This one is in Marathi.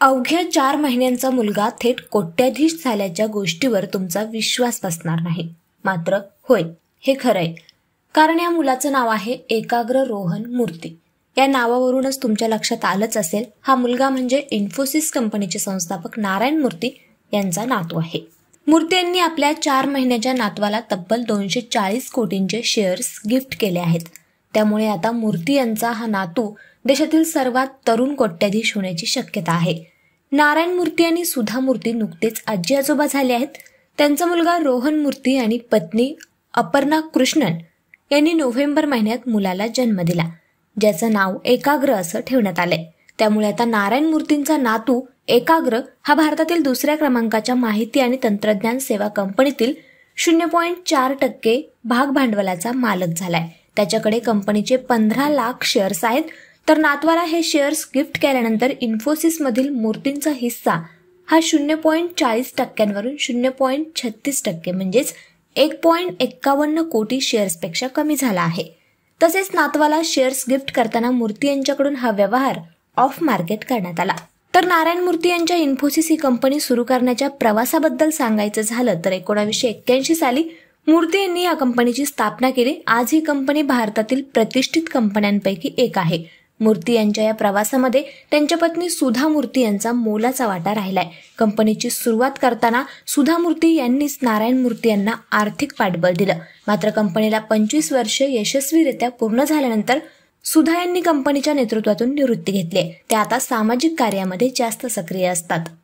अवघ्या चार महिन्यांचा मुलगा थेट कोट्याधीश झाल्याच्या गोष्टीवर तुमचा विश्वास बसणार नाही मात्र होय हे खरं आहे कारण या मुलाचं नाव आहे एकाग्र रोहन मूर्ती या नावावरूनच तुमच्या लक्षात आलंच असेल हा मुलगा म्हणजे इन्फोसिस कंपनीचे संस्थापक नारायण मूर्ती यांचा नातू आहे मूर्ती यांनी आपल्या चार महिन्याच्या नातवाला तब्बल दोनशे चाळीस कोटींचे शेअर्स गिफ्ट केले आहेत त्यामुळे आता मूर्ती यांचा हा नातू देशातील सर्वात तरुण कोट्याधीश होण्याची शक्यता आहे नारायण मूर्ती आणि सुधा मूर्ती नुकतेच आजी आजोबा झाले आहेत त्यांचा मुलगा रोहन मूर्ती आणि पत्नी अपर्णा कृष्णन यांनी नोव्हेंबर महिन्यात मुलाला जन्म दिला ज्याचं नाव एकाग्र असं ठेवण्यात आलंय त्यामुळे आता नारायण मूर्तींचा नातू एकाग्र हा भारतातील दुसऱ्या क्रमांकाच्या माहिती आणि तंत्रज्ञान सेवा कंपनीतील शून्य पॉईंट चार टक्के भाग भांडवलाचा मालक झालाय त्याच्याकडे कंपनीचे पंधरा लाख शेअर्स आहेत तर नातवाला हे शेअर्स गिफ्ट केल्यानंतर इन्फोसिस मधील मूर्तींचा हिस्सा हा शून्य पॉईंट चाळीस टक्क्यांवरून शून्य पॉईंट छत्तीस टक्के म्हणजेच एक पॉईंट एक्कावन्न कोटी शेअर्सपेक्षा कमी झाला आहे तसेच नातवाला शेअर्स गिफ्ट करताना मूर्ती यांच्याकडून हा व्यवहार ऑफ मार्केट करण्यात आला तर नारायण मूर्ती यांच्या इन्फोसिस ही कंपनी सुरू करण्याच्या प्रवासाबद्दल सांगायचं झालं तर एकोणावीसशे एक्क्याऐंशी साली मूर्ती यांनी या कंपनीची स्थापना केली आज ही कंपनी भारतातील प्रतिष्ठित कंपन्यांपैकी एक आहे मूर्ती यांच्या या प्रवासामध्ये त्यांच्या पत्नी सुधा मूर्ती यांचा मोलाचा वाटा राहिलाय कंपनीची सुरुवात करताना सुधा मूर्ती यांनीच नारायण मूर्ती यांना आर्थिक पाठबळ दिलं मात्र कंपनीला पंचवीस वर्षे यशस्वीरित्या पूर्ण झाल्यानंतर सुधा यांनी कंपनीच्या नेतृत्वातून निवृत्ती घेतली त्या आता सामाजिक कार्यामध्ये जास्त सक्रिय असतात